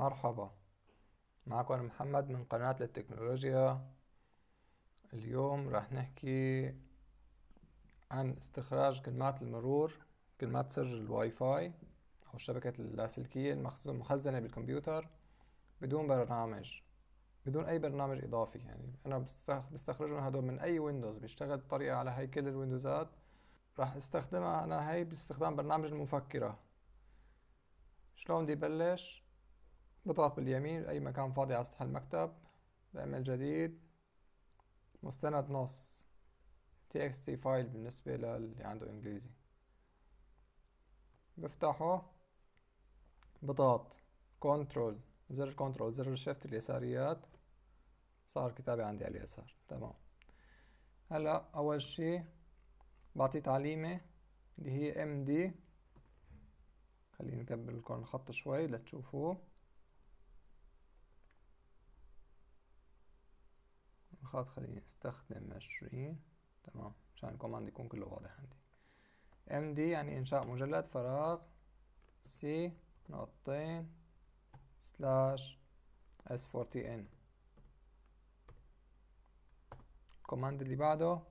مرحبا معكم محمد من قناة للتكنولوجيا اليوم رح نحكي عن استخراج كلمات المرور كلمات سر الواي فاي أو الشبكة اللاسلكية المخزنة بالكمبيوتر بدون برنامج بدون أي برنامج إضافي يعني أنا بستخرجهم هدول من أي ويندوز بيشتغل بطريقة على هاي كل الويندوزات راح استخدمها أنا هاي باستخدام برنامج المفكرة شلون بدي بلش بضغط باليمين أي مكان فاضي على سطح المكتب بعمل جديد مستند نص txt فايل بالنسبة للي عنده إنجليزي بفتحه بضغط كنترول زر كنترول زر شيفت اليساريات صار كتابي عندي على اليسار تمام هلا أول شي بعطيه تعليمة اللي هي md خليني نكبر لكم الخط شوي لتشوفوه خلاص خليني استخدم عشرين تمام عشان الكوماند يكون كله واضح عندي ام دي يعني انشاء مجلد فراغ سي نقطتين سلاش اس 40 ان الكوماند اللي بعده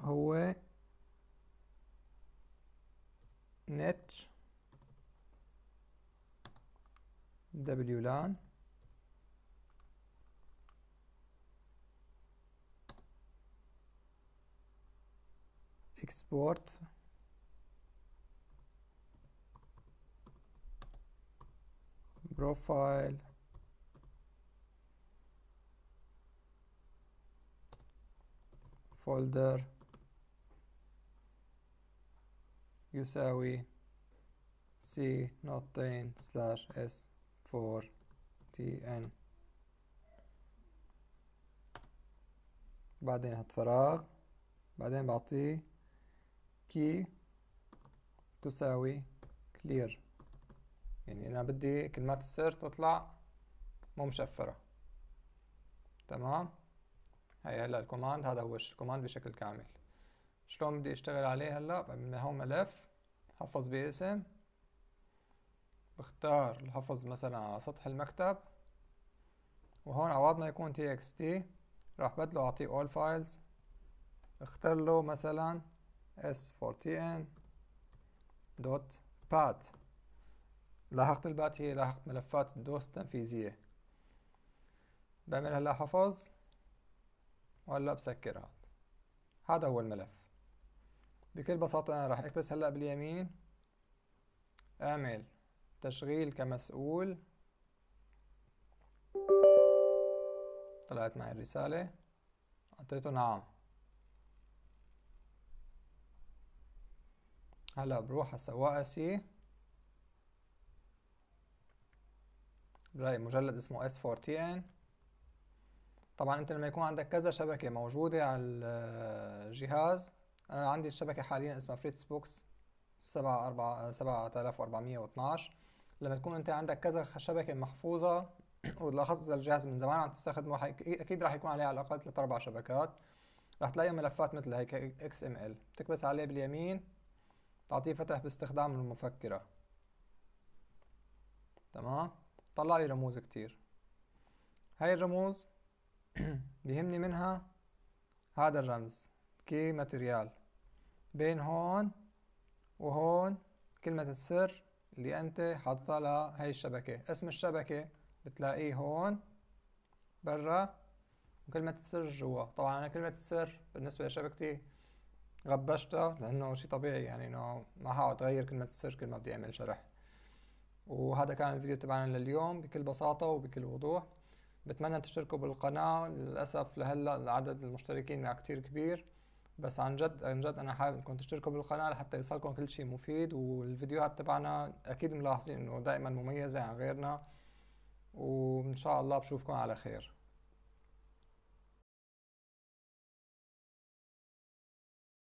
هو نت wlan export profile folder يساوي c notin slash s 4 tn بعدين هتفراغ بعدين بعطيه كي تساوي كلير يعني أنا بدي كلمات السر تطلع مو مشفرة تمام هي هلا الكوماند هذا هو الكوماند بشكل كامل شلون بدي اشتغل عليه هلا من هون ملف حفظ باسم بختار الحفظ مثلا على سطح المكتب وهون عوض ما يكون تي اكس تي راح بدله اعطيه all files اختار له مثلا s14 دوت لاحقت البات هي لاحقت ملفات الدوس التنفيذية بعمل هلا حفظ وهلا بسكرها هذا هو الملف بكل بساطة أنا راح أكبس هلا باليمين أعمل تشغيل كمسؤول طلعت معي الرسالة أعطيته نعم هلا بروح اسوقها سي براي مجلد اسمه اس 14 طبعا انت لما يكون عندك كذا شبكة موجودة على الجهاز انا عندي الشبكة حاليا اسمها فريتس بوكس 7412 لما تكون انت عندك كذا شبكة محفوظة ولاحظت إذا الجهاز من زمان عم تستخدمه أكيد راح يكون عليه على الأقل ثلاث أربع شبكات راح تلاقي ملفات مثل هيك اكس ام ال بتكبس عليه باليمين تعطيه فتح باستخدام المفكرة تمام طلع لي رموز كتير هاي الرموز بيهمني منها هذا الرمز كي ماتريال بين هون وهون كلمة السر اللي انت حاططها لهي الشبكة اسم الشبكة بتلاقيه هون برا وكلمة السر جوا طبعا انا كلمة السر بالنسبة لشبكتي غبشتها لانه شيء طبيعي يعني انه ما حقعد اغير كلمه السر كل ما بدي اعمل شرح وهذا كان الفيديو تبعنا لليوم بكل بساطه وبكل وضوح بتمنى تشتركوا بالقناه للاسف لهلا عدد المشتركين مع كتير كبير بس عن جد عن جد انا حابب انكم تشتركوا بالقناه لحتى يوصلكم كل شيء مفيد والفيديوهات تبعنا اكيد ملاحظين انه دائما مميزه عن غيرنا وان شاء الله بشوفكم على خير